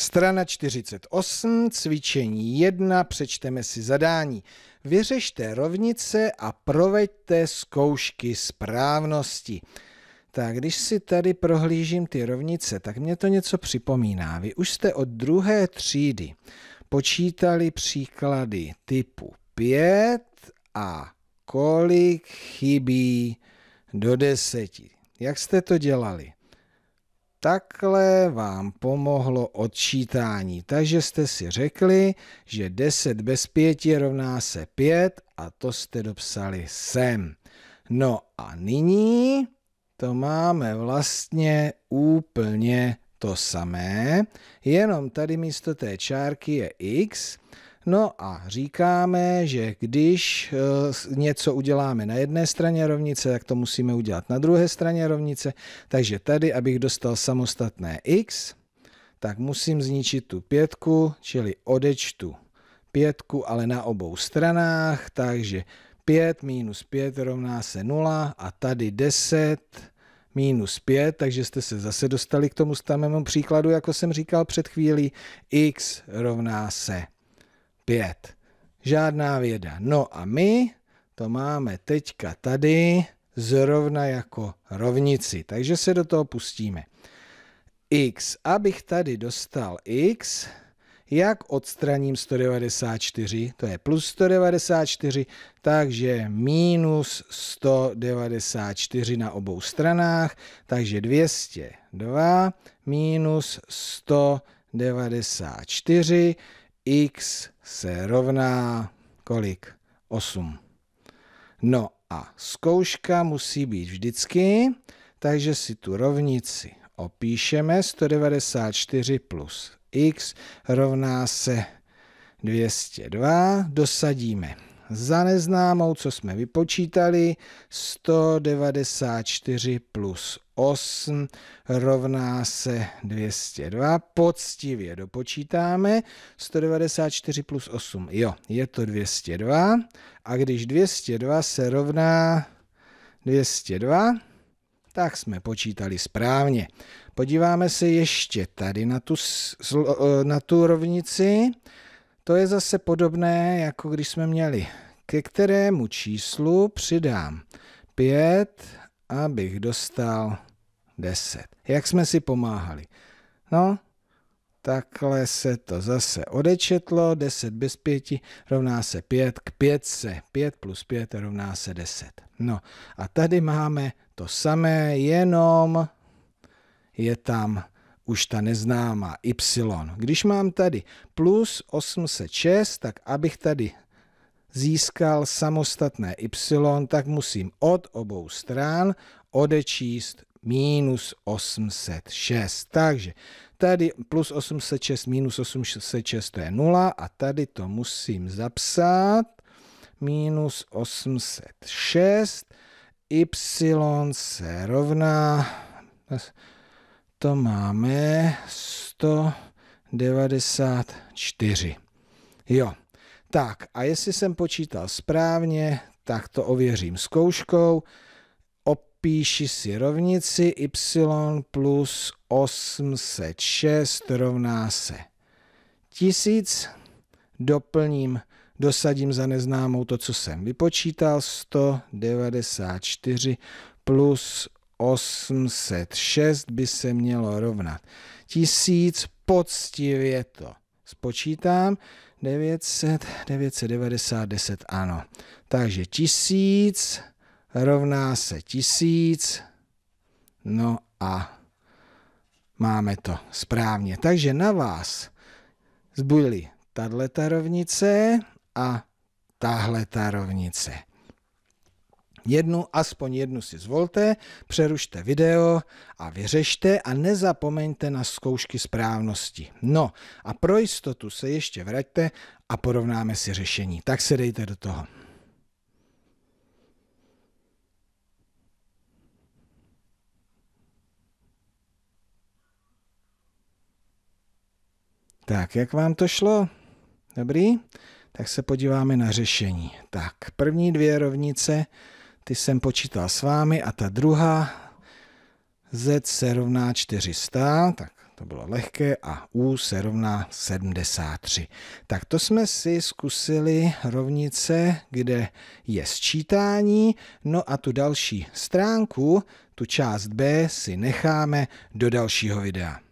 Strana 48, cvičení 1, přečteme si zadání. Vyřešte rovnice a proveďte zkoušky správnosti. Tak, když si tady prohlížím ty rovnice, tak mě to něco připomíná. Vy už jste od druhé třídy počítali příklady typu 5 a kolik chybí do deseti. Jak jste to dělali? takhle vám pomohlo odčítání. Takže jste si řekli, že 10 bez 5 rovná se 5 a to jste dopsali sem. No a nyní to máme vlastně úplně to samé, jenom tady místo té čárky je x No a říkáme, že když eh, něco uděláme na jedné straně rovnice, tak to musíme udělat na druhé straně rovnice. Takže tady, abych dostal samostatné x, tak musím zničit tu pětku, čili odečtu pětku, ale na obou stranách, takže 5 minus 5 rovná se 0 a tady 10 minus 5, takže jste se zase dostali k tomu stamému příkladu, jako jsem říkal před chvílí, x rovná se 5. Žádná věda. No a my to máme teďka tady zrovna jako rovnici, takže se do toho pustíme. x, abych tady dostal x, jak odstraním 194, to je plus 194, takže minus 194 na obou stranách, takže 202 minus 194 x se rovná kolik? 8. No a zkouška musí být vždycky, takže si tu rovnici opíšeme. 194 plus x rovná se 202. Dosadíme za neznámou, co jsme vypočítali, 194 plus 8 rovná se 202. Poctivě dopočítáme. 194 plus 8, jo, je to 202. A když 202 se rovná 202, tak jsme počítali správně. Podíváme se ještě tady na tu, na tu rovnici. To je zase podobné, jako když jsme měli, ke kterému číslu přidám 5, abych dostal Deset. Jak jsme si pomáhali? No, takhle se to zase odečetlo. Deset bez pěti rovná se pět K 5 se pět plus pět rovná se deset. No a tady máme to samé, jenom je tam už ta neznámá y. Když mám tady plus 806, tak abych tady získal samostatné y, tak musím od obou stran odečíst minus 806. Takže tady plus 806 minus 806 to je 0 a tady to musím zapsat. Minus 806 y se rovná, to máme 194. Jo, tak a jestli jsem počítal správně, tak to ověřím zkouškou píši si rovnici y plus 806 rovná se 1000. Doplním, dosadím za neznámou to, co jsem vypočítal, 194 plus 806 by se mělo rovnat 1000, poctivě to spočítám, 900, 990, 10, ano. Takže 1000 rovná se tisíc. No a máme to správně. Takže na vás zbyly tato rovnice a tahle ta rovnice. Jednu, aspoň jednu si zvolte, přerušte video a vyřešte a nezapomeňte na zkoušky správnosti. No a pro jistotu se ještě vraťte a porovnáme si řešení. Tak se dejte do toho. Tak, jak vám to šlo? Dobrý? Tak se podíváme na řešení. Tak, první dvě rovnice, ty jsem počítal s vámi a ta druhá, z se rovná 400, tak to bylo lehké a U se rovná 73. Tak to jsme si zkusili rovnice, kde je sčítání, no a tu další stránku, tu část B si necháme do dalšího videa.